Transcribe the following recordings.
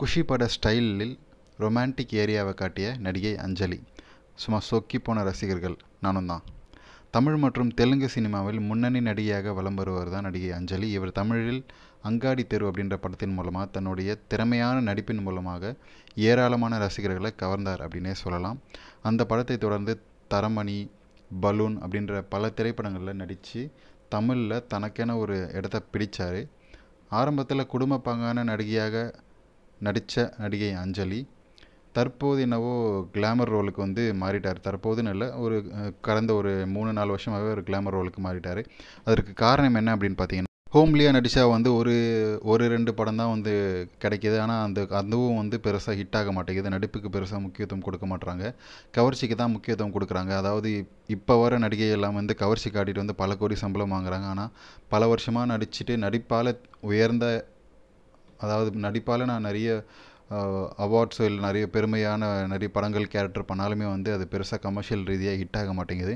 குஷி பட ஸ்டைலில் ரொமான்டிக் ஏரியாவை காட்டிய நடிகை அஞ்சலி சும்மா சொக்கி போன ரசிகர்கள் நானும் தான் தமிழ் மற்றும் தெலுங்கு சினிமாவில் முன்னணி நடிகையாக வலம் வருவர் தான் நடிகை அஞ்சலி இவர் தமிழில் அங்காடி தெரு அப்படின்ற படத்தின் மூலமாக தன்னுடைய திறமையான நடிப்பின் மூலமாக ஏராளமான ரசிகர்களை கவர்ந்தார் அப்படின்னே சொல்லலாம் அந்த படத்தை தொடர்ந்து தரமணி பலூன் அப்படின்ற பல திரைப்படங்களில் நடித்து தமிழில் தனக்கென ஒரு இடத்த பிடித்தார் ஆரம்பத்தில் குடும்ப பங்கான நடிகையாக நடித்த நடிகை அஞ்சலி தற்போது என்னவோ கிளாமர் ரோலுக்கு வந்து மாறிட்டார் தற்போதுன்னு இல்லை ஒரு கடந்த ஒரு மூணு நாலு வருஷமாகவே ஒரு கிளாமர் ரோலுக்கு மாறிட்டார் அதற்கு காரணம் என்ன அப்படின்னு பார்த்தீங்கன்னா ஹோம்லியாக நடிச்சா வந்து ஒரு ஒரு ரெண்டு படம் தான் வந்து கிடைக்கிது ஆனால் அந்த அதுவும் வந்து பெருசாக ஹிட் ஆக மாட்டேங்குது நடிப்புக்கு பெருசாக முக்கியத்துவம் கொடுக்க மாட்டுறாங்க கவர்ச்சிக்கு தான் முக்கியத்துவம் கொடுக்குறாங்க அதாவது இப்போ வர நடிகை எல்லாம் வந்து கவர்ச்சி காட்டிட்டு வந்து பல கோடி சம்பளம் வாங்குறாங்க ஆனால் பல வருஷமாக நடிச்சுட்டு நடிப்பால் உயர்ந்த அதாவது நடிப்பால் நான் நிறைய அவார்ட்ஸோ இல்லை நிறைய பெருமையான நிறைய படங்கள் கேரக்டர் பண்ணாலுமே வந்து அது பெருசாக கமர்ஷியல் ரீதியாக ஹிட் ஆக மாட்டேங்குது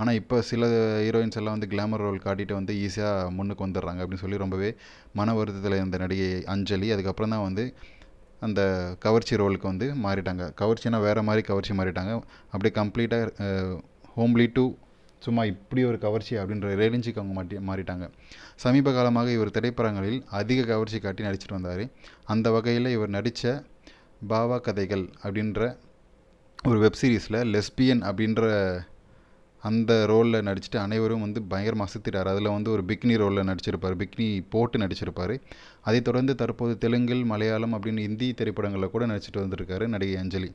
ஆனால் இப்போ சில ஹீரோயின்ஸ் எல்லாம் வந்து கிளாமர் ரோல் காட்டிட்டு வந்து ஈஸியாக முன்னுக்கு வந்துடுறாங்க அப்படின்னு சொல்லி ரொம்பவே மன வருத்தத்தில் இருந்த நடிகை அஞ்சலி அதுக்கப்புறம் தான் வந்து அந்த கவர்ச்சி ரோலுக்கு வந்து மாறிட்டாங்க கவர்ச்சினா வேறு மாதிரி கவர்ச்சி மாறிட்டாங்க அப்படியே கம்ப்ளீட்டாக ஹோம்லி டூ சும்மா இப்படி ஒரு கவர்ச்சி அப்படின்ற ரேலஞ்சுக்கு அவங்க மாட்டி மாறிட்டாங்க சமீப காலமாக இவர் திரைப்படங்களில் அதிக கவர்ச்சி காட்டி நடிச்சிட்டு வந்தார் அந்த வகையில் இவர் நடித்த பாவா கதைகள் அப்படின்ற ஒரு வெப்சீரிஸில் லெஸ்பியன் அப்படின்ற அந்த ரோலில் நடிச்சுட்டு அனைவரும் வந்து பயங்கர சித்திட்டார் அதில் வந்து ஒரு பிக்னி ரோலில் நடிச்சிருப்பார் பிக்னி போட்டு நடிச்சிருப்பார் அதை தொடர்ந்து தற்போது தெலுங்கில் மலையாளம் அப்படின்னு இந்தி திரைப்படங்களில் கூட நடிச்சிட்டு வந்திருக்காரு நடிகை அஞ்சலி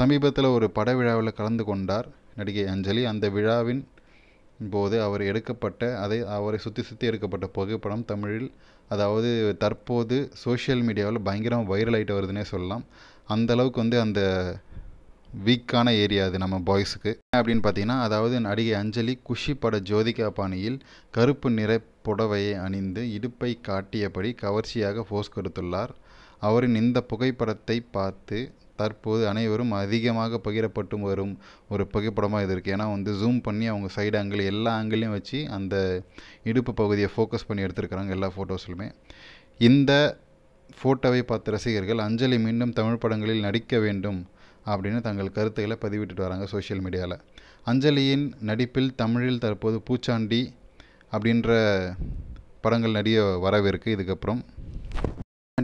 சமீபத்தில் ஒரு பட விழாவில் கலந்து கொண்டார் நடிகை அஞ்சலி அந்த விழாவின் போது அவர் எடுக்கப்பட்ட அதை அவரை சுற்றி சுற்றி எடுக்கப்பட்ட புகைப்படம் தமிழில் அதாவது தற்போது சோஷியல் மீடியாவில் பயங்கரமாக வைரல் ஆகிட்டு வருதுன்னே சொல்லலாம் அந்த அளவுக்கு வந்து அந்த வீக்கான ஏரியா அது நம்ம பாய்ஸுக்கு அப்படின்னு பார்த்தீங்கன்னா அதாவது நடிகை அஞ்சலி குஷி பட ஜோதிகா பாணியில் கருப்பு நிற புடவையை அணிந்து இடுப்பை காட்டியபடி கவர்ச்சியாக போஸ் கொடுத்துள்ளார் அவரின் இந்த புகைப்படத்தை பார்த்து தற்போது அனைவரும் அதிகமாக பகிரப்பட்டு வரும் ஒரு புகைப்படமாக இது இருக்குது ஏன்னா வந்து ஜூம் பண்ணி அவங்க சைடு ஆங்கிள் எல்லா ஆங்கிளையும் வச்சு அந்த இடுப்பு பகுதியை ஃபோக்கஸ் பண்ணி எடுத்திருக்கிறாங்க எல்லா ஃபோட்டோஸ்லையுமே இந்த ஃபோட்டோவை பார்த்த ரசிகர்கள் அஞ்சலி மீண்டும் தமிழ் படங்களில் நடிக்க வேண்டும் அப்படின்னு தங்கள் கருத்துக்களை பதிவிட்டுட்டு வராங்க சோஷியல் மீடியாவில் அஞ்சலியின் நடிப்பில் தமிழில் தற்போது பூச்சாண்டி அப்படின்ற படங்கள் நடிக வரவிருக்கு இதுக்கப்புறம்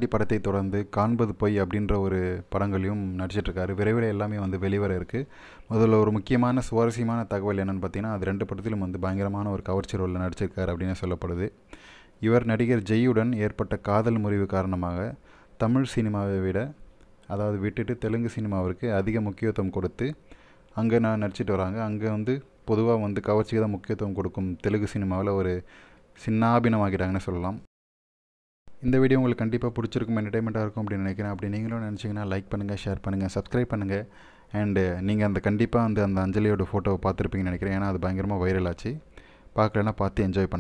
கண்ணாடி படத்தை தொடர்ந்து காண்பது பொய் அப்படின்ற ஒரு படங்களையும் நடிச்சிட்ருக்காரு விரைவில் எல்லாமே வந்து வெளிவர இருக்குது முதல்ல ஒரு முக்கியமான சுவாரஸ்யமான தகவல் என்னென்னு பார்த்தீங்கன்னா அது ரெண்டு படத்திலும் வந்து பயங்கரமான ஒரு கவர்ச்சி ரோலில் நடிச்சிருக்காரு அப்படின்னு சொல்லப்படுது இவர் நடிகர் ஜெய்யுடன் ஏற்பட்ட காதல் முறிவு காரணமாக தமிழ் சினிமாவை விட அதாவது விட்டுட்டு தெலுங்கு சினிமாவிற்கு அதிக முக்கியத்துவம் கொடுத்து அங்கே நான் நடிச்சிட்டு வராங்க அங்கே வந்து பொதுவாக வந்து கவர்ச்சிக்கு தான் முக்கியத்துவம் கொடுக்கும் தெலுங்கு சினிமாவில் ஒரு சின்னாபினமாகிட்டாங்கன்னு சொல்லலாம் இந்த வீடியோ உங்களுக்கு கண்டிப்பாக பிடிச்சிருக்கும் என்டர்டைன்மெண்ட்டாக இருக்கும் அப்படின்னு நினைக்கிறேன் அப்படி நீங்களும் நினச்சிங்கன்னா லைக் பண்ணுங்கள் ஷேர் பண்ணுங்கள் சப்ஸ்கிரைப் பண்ணுங்கள் அண்டு நீங்கள் அந்த கண்டிப்பாக வந்து அந்த அஞ்சலியோட ஃபோட்டோவை பார்த்துருப்பீங்கன்னு நினைக்கிறேன் ஏன்னா அது பயங்கரமாக வைரல் ஆச்சு பார்க்கலன்னா பார்த்து என்ஜாய் பண்ணுங்கள்